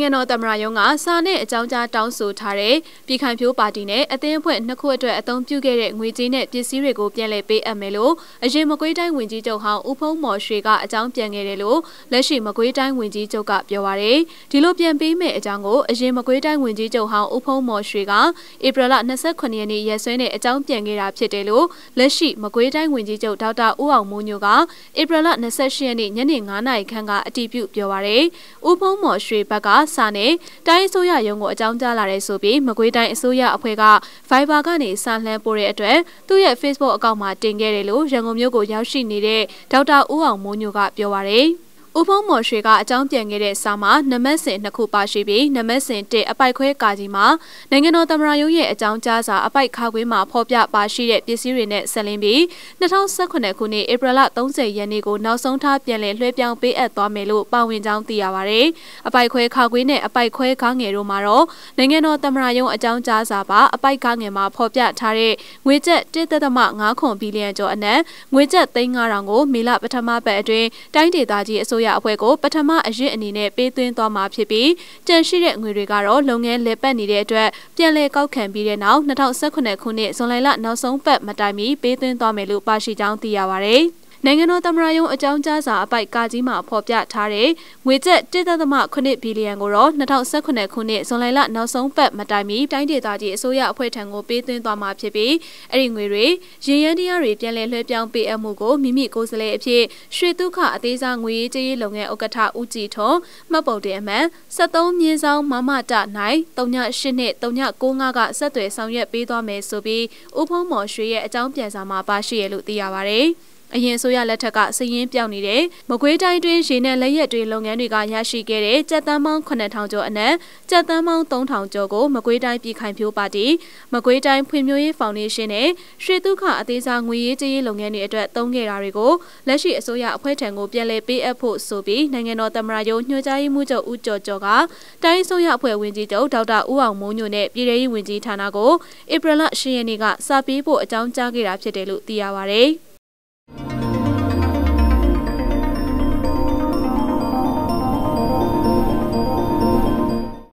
နိုင်ငံတော်သမ္မတရုံးကစာနဲ့အကြောင်းကြားတောင်းဆိုထားတဲ့ပြည်ခိုင်ဖြိုးပါတီနဲ့အသင်းအဖွဲ့နှစ်ခုအတွက်အသုံးပြုခဲ့တဲ့ငွေကြေးနဲ့ပစ္စည်းတွေကိုပြန်လည်ပေးအပ်မယ်လို့အရင်မကွေးတိုင်းဝန်ကြီးချုပ်ဟောင်းဦးဖုံးမော်ရွှေကအကြောင်းပြန်ခဲ့တယ်လို့လက်ရှိမကွေးတိုင်းဝန်ကြီးချုပ်ကပြောပါရယ်ဒီလိုပြန်ပေးမယ့်အကြောင်းကိုအရင်မကွေးတိုင်းဝန်ကြီးချုပ်ဟောင်းဦးဖုံးမော်ရွှေကဧပြီလ28ရက်နေ့ရက်စွဲနဲ့အကြောင်းပြန်ခဲ့တာဖြစ်တယ်လို့လက်ရှိမကွေးတိုင်းဝန်ကြီးချုပ်ဒေါက်တာဦးအောင်မိုးညိုကဧပြီလ28ရက်နေ့ညနေ9:00ခန်းကအတည်ပြုပြောပါရယ်ဦးဖုံးမော်ရွှေဘက်ကစာနဲ့တိုင်းအစိုးရရုံးကိုအကြောင်းကြားလာတဲ့ဆိုပြီးမကွေးတိုင်းအစိုးရအဖွဲ့က Viber ကနေစာလှမ်းပို့တဲ့အတွက်သူ့ရဲ့ Facebook အကောင့်မှာ တင်ခဲ့တယ်လို့ရန်ကုန်မြို့ကိုရောက်ရှိနေတဲ့ဒေါက်တာဦးအောင်မိုးညိုကပြောပါရယ်။ဦးဖုံးမော်ရွှေကအကြောင်းပြန်ခဲ့တဲ့စာမှာနမတ်စင်နှစ်ခုပါရှိပြီးနမတ်စင်1အပိုက်ခွဲကာကြီးမှာနိုင်ငံတော်သမ္မတရုံးရဲ့အကြောင်းကြားစာအပိုက်ခါခွေးမှာဖော်ပြပါရှိတဲ့ပစ္စည်းတွေနဲ့ဆက်လင်းပြီး2018ခုနှစ်ဧပြီလ30ရက်နေ့ကိုနောက်ဆုံးထားပြန်လည်လွှဲပြောင်းပေးအပ်သွားမယ်လို့ပါဝင်ကြောင်းသိရပါတယ်။အပိုက်ခွဲခါခွေးနဲ့အပိုက်ခွဲကားငယ်တို့မှာတော့နိုင်ငံတော်သမ္မတရုံးအကြောင်းကြားစာပါအပိုက်ကားငယ်မှာဖော်ပြထားတဲ့ငွေကျပ်1.5ခွန်ဘီလီယံကျော်အနက်ငွေကျပ်3.500ကိုမေလပထမပတ်အတွင်းတိုင်းဒေသကြီးအစိုးရရအဖွဲ့ကိုပထမအရစ်အနေနဲ့ပေးသွင်းသွားမှာဖြစ်ပြီးကြန့်ရှိတဲ့ငွေတွေကတော့လုပ်ငန်းလည်ပတ်နေတဲ့အတွက်ပြန်လည်ကောက်ခံပြီးတဲ့နောက်2018ခုနှစ်ဇွန်လလနောက်ဆုံးပတ်မတိုင်မီပေးသွင်းသွားမယ်လို့ပါရှိကြောင်းသိရပါတယ်။နိုင်ငံတော်သမ္မတရုံးအကြောင်းကြားစာအပိုက်ကကြီးမှာဖော်ပြထားတဲ့ငွေကျပ်1.8ဘီလီယံကိုတော့2018ခုနှစ်ဇွန်လလနောက်ဆုံးပတ်မတိုင်မီတိုင်းဒေသကြီးအစိုးရအဖွဲ့ထံကိုပေးသွင်းသွားမှာဖြစ်ပြီးအဲ့ဒီငွေတွေရင်ရန်တရားတွေပြန်လည်လွှဲပြောင်းပေးအပ်မှုကိုမိမိကိုယ်စားလှယ်အဖြစ်ရွှေဒုက္ခအသေးစားငွေရေးကြေးရေးလုပ်ငန်းဥက္ကဋ္ဌဦးကြည်ထွန်းမှတ်ပုံတင်အမှန်73မြင်းဆောင်မမတနိုင်38နဲ့39ကဆက်သွယ်ဆောင်ရွက်ပေးသွားမယ်ဆိုပြီးဦးဖုံးမော်ရွှေရဲ့အကြောင်းပြန်စာမှာပါရှိရလို့သိရပါဗျ။အရင်ဆိုရလက်ထက်ကစည်ရင်းပြောင်းနေတဲ့မကွေးတိုင်းတွင်ရေနဲ့လက်ရက်တွေလုပ်ငန်းတွေကရရှိခဲ့တဲ့ကြက်သန်းပေါင်း9000ကျော်အနက်ကြက်သန်းပေါင်း3000ကျော်ကိုမကွေးတိုင်းပြည်ခိုင်ဖြိုးပါတီမကွေးတိုင်းဖွံ့ဖြိုးရေးဖောင်ဒေးရှင်းနဲ့ရွှေဒုက္ခအသေးစားငွေရေးကြေးရေးလုပ်ငန်းတွေအတွက်သုံးခဲ့တာတွေကိုလက်ရှိအစိုးရအဖွဲ့ထံကိုပြန်လည်ပေးအပ်ဖို့ဆိုပြီးနိုင်ငံတော်သမ္မတရုံးညွှန်ကြားရေးမှူးချုပ်ဦးကျော်ကျော်ကတိုင်းအစိုးရအဖွဲ့ဝင်ကြီးချုပ်ဒေါက်တာဦးအောင်မိုးညိုနဲ့ပြည်ထောင်ရေးဝန်ကြီးဌာနကိုဧပြီလ10ရက်နေ့ကစာပေးဖို့အကြောင်းကြားခဲ့တာဖြစ်တယ်လို့သိရပါဗျ။